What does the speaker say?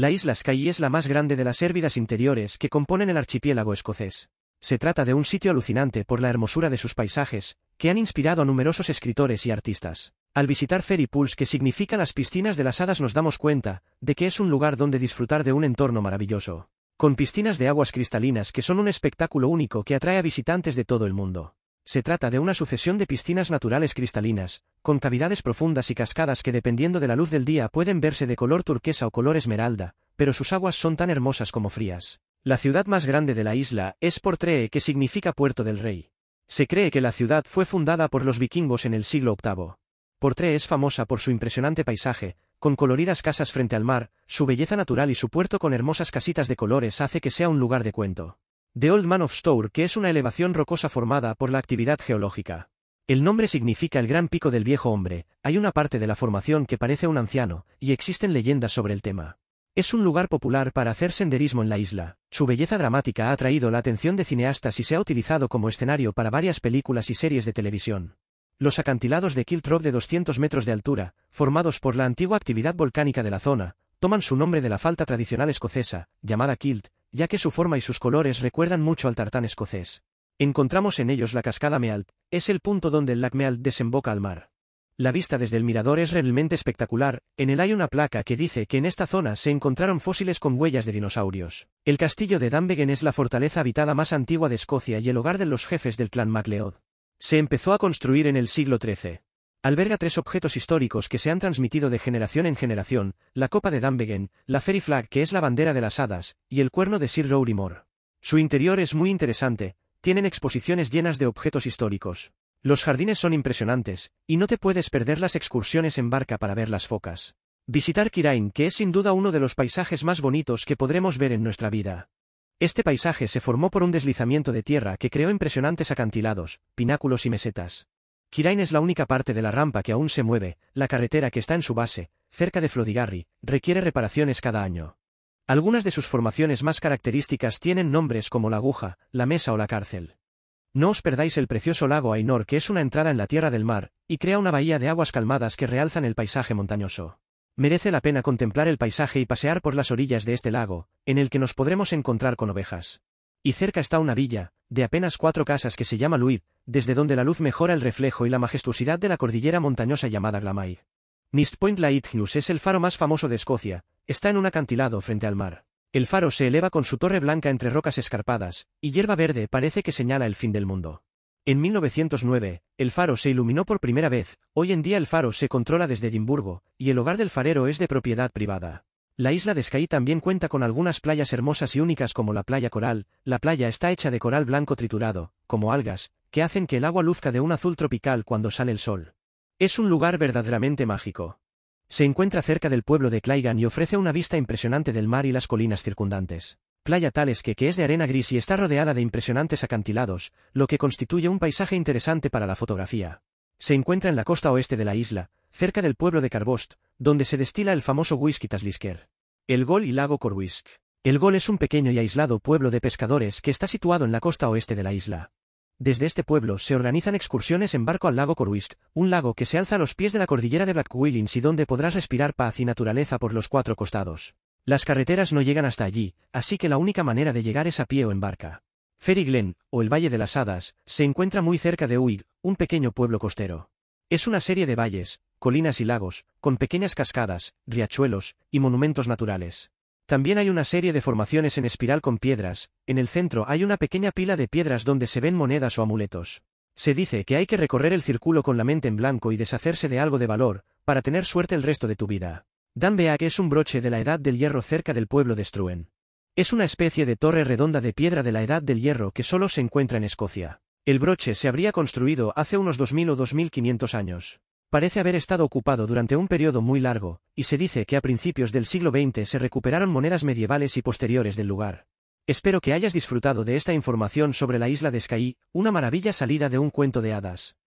La isla Skye es la más grande de las érvidas interiores que componen el archipiélago escocés. Se trata de un sitio alucinante por la hermosura de sus paisajes, que han inspirado a numerosos escritores y artistas. Al visitar Fairy Pools, que significa las piscinas de las hadas, nos damos cuenta de que es un lugar donde disfrutar de un entorno maravilloso, con piscinas de aguas cristalinas que son un espectáculo único que atrae a visitantes de todo el mundo. Se trata de una sucesión de piscinas naturales cristalinas, con cavidades profundas y cascadas que dependiendo de la luz del día pueden verse de color turquesa o color esmeralda, pero sus aguas son tan hermosas como frías. La ciudad más grande de la isla es Portree que significa Puerto del Rey. Se cree que la ciudad fue fundada por los vikingos en el siglo VIII. Portree es famosa por su impresionante paisaje, con coloridas casas frente al mar, su belleza natural y su puerto con hermosas casitas de colores hace que sea un lugar de cuento. The Old Man of Stour, que es una elevación rocosa formada por la actividad geológica. El nombre significa el gran pico del viejo hombre, hay una parte de la formación que parece un anciano, y existen leyendas sobre el tema. Es un lugar popular para hacer senderismo en la isla. Su belleza dramática ha atraído la atención de cineastas y se ha utilizado como escenario para varias películas y series de televisión. Los acantilados de Rock de 200 metros de altura, formados por la antigua actividad volcánica de la zona, toman su nombre de la falta tradicional escocesa, llamada kilt, ya que su forma y sus colores recuerdan mucho al tartán escocés. Encontramos en ellos la cascada Mealt, es el punto donde el lac Mealt desemboca al mar. La vista desde el mirador es realmente espectacular, en él hay una placa que dice que en esta zona se encontraron fósiles con huellas de dinosaurios. El castillo de Dunvegan es la fortaleza habitada más antigua de Escocia y el hogar de los jefes del clan MacLeod. Se empezó a construir en el siglo XIII. Alberga tres objetos históricos que se han transmitido de generación en generación, la copa de Dambegen, la Fairy Flag que es la bandera de las hadas, y el cuerno de Sir Rory Su interior es muy interesante, tienen exposiciones llenas de objetos históricos. Los jardines son impresionantes, y no te puedes perder las excursiones en barca para ver las focas. Visitar Kirain, que es sin duda uno de los paisajes más bonitos que podremos ver en nuestra vida. Este paisaje se formó por un deslizamiento de tierra que creó impresionantes acantilados, pináculos y mesetas. Kirain es la única parte de la rampa que aún se mueve, la carretera que está en su base, cerca de Flodigarri, requiere reparaciones cada año. Algunas de sus formaciones más características tienen nombres como la aguja, la mesa o la cárcel. No os perdáis el precioso lago Ainor que es una entrada en la tierra del mar, y crea una bahía de aguas calmadas que realzan el paisaje montañoso. Merece la pena contemplar el paisaje y pasear por las orillas de este lago, en el que nos podremos encontrar con ovejas. Y cerca está una villa, de apenas cuatro casas que se llama Louis, desde donde la luz mejora el reflejo y la majestuosidad de la cordillera montañosa llamada Glamay. Mist Point Lighthouse es el faro más famoso de Escocia, está en un acantilado frente al mar. El faro se eleva con su torre blanca entre rocas escarpadas, y hierba verde parece que señala el fin del mundo. En 1909, el faro se iluminó por primera vez, hoy en día el faro se controla desde Edimburgo, y el hogar del farero es de propiedad privada. La isla de Skye también cuenta con algunas playas hermosas y únicas como la playa coral, la playa está hecha de coral blanco triturado, como algas, que hacen que el agua luzca de un azul tropical cuando sale el sol. Es un lugar verdaderamente mágico. Se encuentra cerca del pueblo de Klaigan y ofrece una vista impresionante del mar y las colinas circundantes. Playa Tales que, que es de arena gris y está rodeada de impresionantes acantilados, lo que constituye un paisaje interesante para la fotografía. Se encuentra en la costa oeste de la isla, cerca del pueblo de Carbost, donde se destila el famoso whisky Taslisker. El Gol y Lago Corwisk. El Gol es un pequeño y aislado pueblo de pescadores que está situado en la costa oeste de la isla. Desde este pueblo se organizan excursiones en barco al lago Corwisk, un lago que se alza a los pies de la cordillera de Black y donde podrás respirar paz y naturaleza por los cuatro costados. Las carreteras no llegan hasta allí, así que la única manera de llegar es a pie o en barca. Ferry Glen, o el Valle de las Hadas, se encuentra muy cerca de Uig, un pequeño pueblo costero. Es una serie de valles, colinas y lagos, con pequeñas cascadas, riachuelos y monumentos naturales. También hay una serie de formaciones en espiral con piedras, en el centro hay una pequeña pila de piedras donde se ven monedas o amuletos. Se dice que hay que recorrer el círculo con la mente en blanco y deshacerse de algo de valor, para tener suerte el resto de tu vida. que es un broche de la Edad del Hierro cerca del pueblo de Struen. Es una especie de torre redonda de piedra de la Edad del Hierro que solo se encuentra en Escocia. El broche se habría construido hace unos 2000 o 2500 años parece haber estado ocupado durante un periodo muy largo, y se dice que a principios del siglo XX se recuperaron monedas medievales y posteriores del lugar. Espero que hayas disfrutado de esta información sobre la isla de Skye, una maravilla salida de un cuento de hadas.